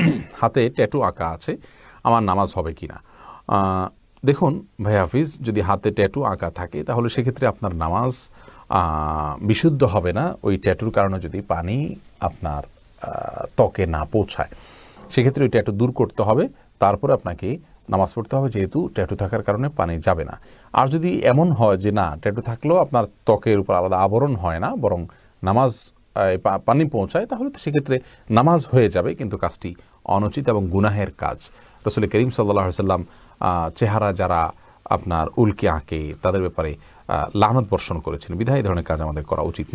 হাতে ট্যাটু আঁকা আছে আমার নামাজ হবে কি না দেখুন ভাই হাফিজ যদি হাতে ট্যাটু আঁকা থাকে তাহলে সেক্ষেত্রে আপনার নামাজ বিশুদ্ধ হবে না ওই ট্যাটুর কারণে যদি পানি আপনার ত্বকে না পৌঁছায় সেক্ষেত্রে ওই ট্যাটু দূর করতে হবে তারপর আপনাকে নামাজ পড়তে হবে যেহেতু ট্যাটু থাকার কারণে পানি যাবে না আর যদি এমন হয় যে না ট্যাটু থাকলেও আপনার ত্বকের উপর আলাদা আবরণ হয় না বরং নামাজ পানি পৌঁছায় তাহলে তো সেক্ষেত্রে নামাজ হয়ে যাবে কিন্তু কাজটি অনুচিত এবং গুনাহের কাজ রসুল করিম সাল্লাহ সাল্লাম চেহারা যারা আপনার উল্কে আঁকে তাদের ব্যাপারে লানত বর্ষণ করেছেন বিধায় ধরনের কাজ আমাদের করা উচিত